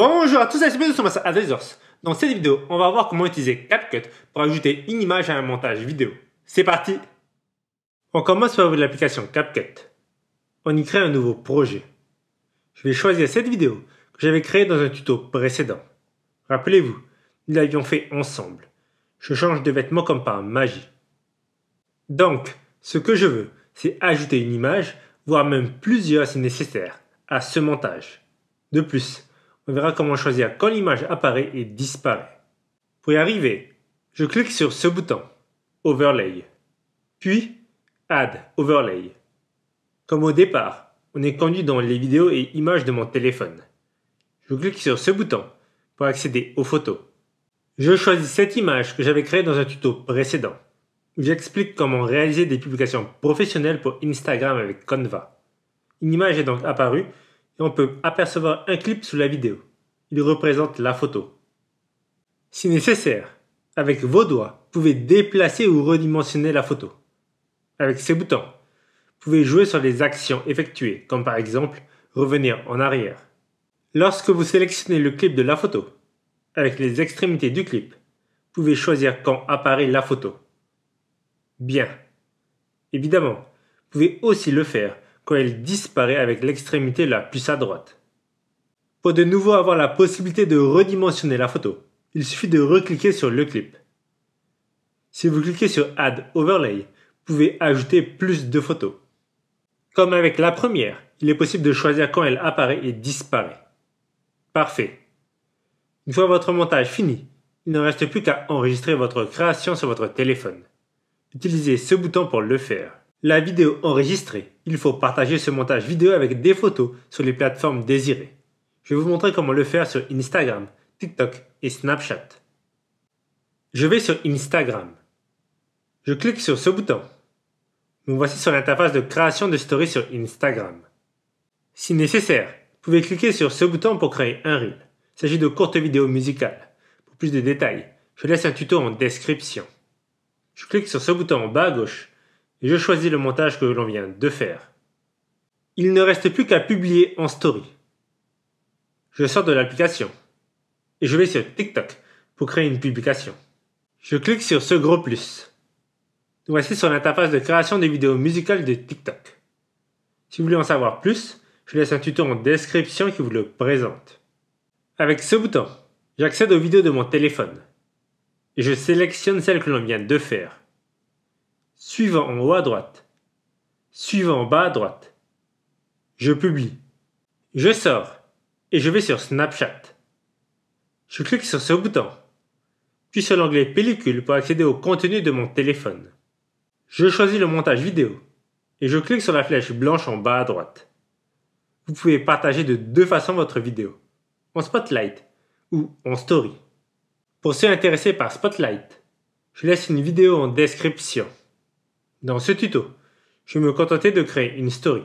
Bonjour à tous, et c'est sur Advisors. Dans cette vidéo, on va voir comment utiliser CapCut pour ajouter une image à un montage vidéo. C'est parti On commence par ouvrir l'application CapCut. On y crée un nouveau projet. Je vais choisir cette vidéo que j'avais créée dans un tuto précédent. Rappelez-vous, nous l'avions fait ensemble. Je change de vêtements comme par magie. Donc, ce que je veux, c'est ajouter une image, voire même plusieurs si nécessaire, à ce montage. De plus, on verra comment choisir quand l'image apparaît et disparaît. Pour y arriver, je clique sur ce bouton, Overlay, puis Add Overlay. Comme au départ, on est conduit dans les vidéos et images de mon téléphone. Je clique sur ce bouton pour accéder aux photos. Je choisis cette image que j'avais créée dans un tuto précédent. J'explique comment réaliser des publications professionnelles pour Instagram avec Canva. Une image est donc apparue et on peut apercevoir un clip sous la vidéo il représente la photo. Si nécessaire, avec vos doigts, vous pouvez déplacer ou redimensionner la photo. Avec ces boutons, vous pouvez jouer sur les actions effectuées, comme par exemple revenir en arrière. Lorsque vous sélectionnez le clip de la photo, avec les extrémités du clip, vous pouvez choisir quand apparaît la photo. Bien. Évidemment, vous pouvez aussi le faire quand elle disparaît avec l'extrémité la plus à droite de nouveau avoir la possibilité de redimensionner la photo. Il suffit de recliquer sur le clip. Si vous cliquez sur Add Overlay, vous pouvez ajouter plus de photos. Comme avec la première, il est possible de choisir quand elle apparaît et disparaît. Parfait. Une fois votre montage fini, il ne reste plus qu'à enregistrer votre création sur votre téléphone. Utilisez ce bouton pour le faire. La vidéo enregistrée, il faut partager ce montage vidéo avec des photos sur les plateformes désirées je vais vous montrer comment le faire sur Instagram, TikTok et Snapchat. Je vais sur Instagram. Je clique sur ce bouton. Nous voici sur l'interface de création de stories sur Instagram. Si nécessaire, vous pouvez cliquer sur ce bouton pour créer un reel. Il s'agit de courtes vidéos musicales. Pour plus de détails, je laisse un tuto en description. Je clique sur ce bouton en bas à gauche et je choisis le montage que l'on vient de faire. Il ne reste plus qu'à publier en story. Je sors de l'application et je vais sur TikTok pour créer une publication. Je clique sur ce gros plus. voici sur l'interface de création des vidéos musicales de TikTok. Si vous voulez en savoir plus, je laisse un tuto en description qui vous le présente. Avec ce bouton, j'accède aux vidéos de mon téléphone et je sélectionne celle que l'on vient de faire. Suivant en haut à droite. Suivant en bas à droite. Je publie. Je sors et je vais sur Snapchat. Je clique sur ce bouton, puis sur l'onglet Pellicule pour accéder au contenu de mon téléphone. Je choisis le montage vidéo et je clique sur la flèche blanche en bas à droite. Vous pouvez partager de deux façons votre vidéo, en Spotlight ou en Story. Pour ceux intéressés par Spotlight, je laisse une vidéo en description. Dans ce tuto, je vais me contenter de créer une story.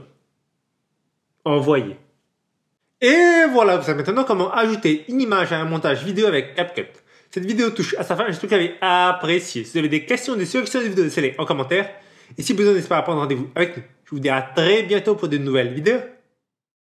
Envoyer. Et voilà, vous savez maintenant comment ajouter une image à un montage vidéo avec CapCut. Cette vidéo touche à sa fin, j'espère que vous avez apprécié. Si vous avez des questions, des suggestions de vidéos, laissez-les en commentaire. Et si besoin, n'hésitez pas à prendre rendez-vous avec nous. Je vous dis à très bientôt pour de nouvelles vidéos.